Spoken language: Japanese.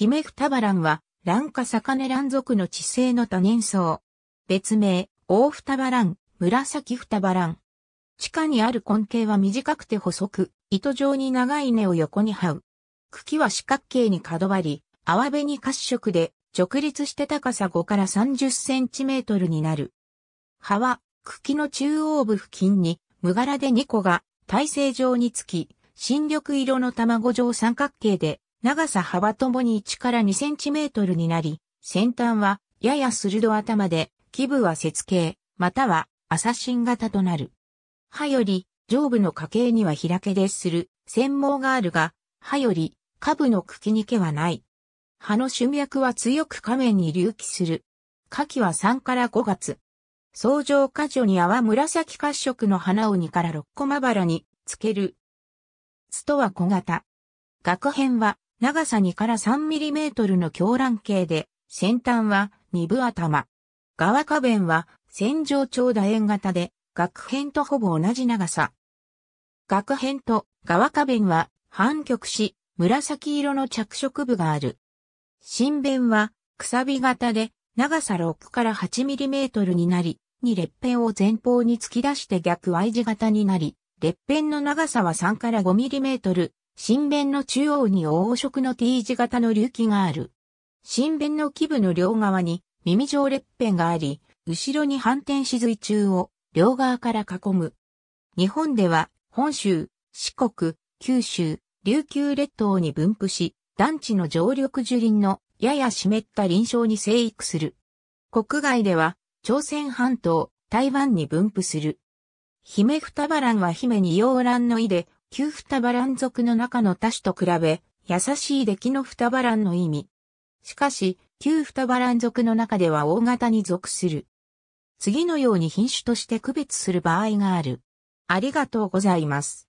ヒメフタバランは、ランカサカネラン属の地性の多年草。別名、オフタバラン、紫バラン。地下にある根茎は短くて細く、糸状に長い根を横に這う。茎は四角形に角張り、淡辺に褐色で、直立して高さ5から30センチメートルになる。葉は、茎の中央部付近に、無柄で2個が、体勢状につき、新緑色の卵状三角形で、長さ幅ともに1から2センチメートルになり、先端はやや鋭頭で、基部は節形、または朝新型となる。歯より上部の家系には開けでする、繊毛があるが、歯より下部の茎に毛はない。歯の種脈は強く下面に隆起する。夏季は3から5月。相乗果樹に泡紫褐色の花を2から6個まばらにつける。ストは小型。学編は長さ2から 3mm の狂乱形で、先端は二部頭。側下弁は線状長楕円型で、額辺とほぼ同じ長さ。額辺と側下弁は反曲し、紫色の着色部がある。新弁は、くさび型で、長さ6から 8mm になり、に列辺を前方に突き出して逆 Y 字型になり、列辺の長さは3から 5mm、神弁の中央に黄色の T 字型の隆起がある。神弁の基部の両側に耳状裂片があり、後ろに反転し髄中を両側から囲む。日本では本州、四国、九州、琉球列島に分布し、団地の常緑樹林のやや湿った臨床に生育する。国外では朝鮮半島、台湾に分布する。姫双原は姫に洋蘭の意で、旧双葉蘭族の中の他種と比べ、優しい出来の双葉蘭の意味。しかし、旧双葉蘭族の中では大型に属する。次のように品種として区別する場合がある。ありがとうございます。